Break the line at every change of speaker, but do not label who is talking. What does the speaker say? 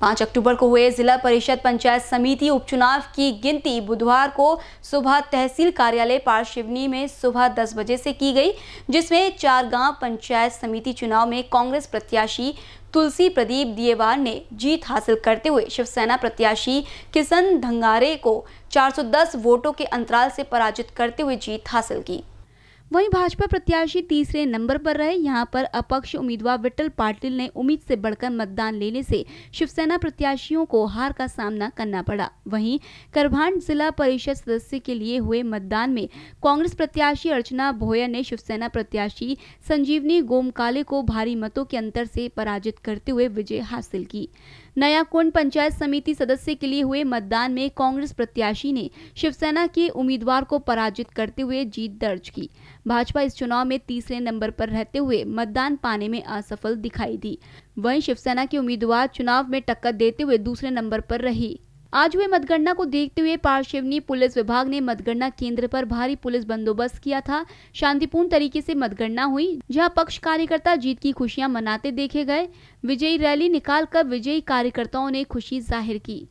पाँच अक्टूबर को हुए जिला परिषद पंचायत समिति उपचुनाव की गिनती बुधवार को सुबह तहसील कार्यालय पारशिवनी में सुबह दस बजे से की गई जिसमें चार गांव पंचायत समिति चुनाव में कांग्रेस प्रत्याशी तुलसी प्रदीप दिएवार ने जीत हासिल करते हुए शिवसेना प्रत्याशी किशन धंगारे को 410 वोटों के अंतराल से पराजित करते हुए जीत हासिल की वहीं भाजपा प्रत्याशी तीसरे नंबर पर रहे यहां पर अपक्ष उम्मीदवार विट्ठल पाटिल ने उम्मीद से बढ़कर मतदान लेने से शिवसेना प्रत्याशियों को हार का सामना करना पड़ा वहीं करभांड जिला परिषद सदस्य के लिए हुए मतदान में कांग्रेस प्रत्याशी अर्चना भोयर ने शिवसेना प्रत्याशी संजीवनी गोमकाले को भारी मतों के अंतर से पराजित करते हुए विजय हासिल की नया कुंड पंचायत समिति सदस्य के लिए हुए मतदान में कांग्रेस प्रत्याशी ने शिवसेना के उम्मीदवार को पराजित करते हुए जीत दर्ज की भाजपा इस चुनाव में तीसरे नंबर पर रहते हुए मतदान पाने में असफल दिखाई दी वहीं शिवसेना के उम्मीदवार चुनाव में टक्कर देते हुए दूसरे नंबर पर रही आज हुए मतगणना को देखते हुए पार्शिवनी पुलिस विभाग ने मतगणना केंद्र पर भारी पुलिस बंदोबस्त किया था शांतिपूर्ण तरीके से मतगणना हुई जहां पक्ष कार्यकर्ता जीत की खुशियां मनाते देखे गए विजयी रैली निकालकर विजयी कार्यकर्ताओं ने खुशी जाहिर की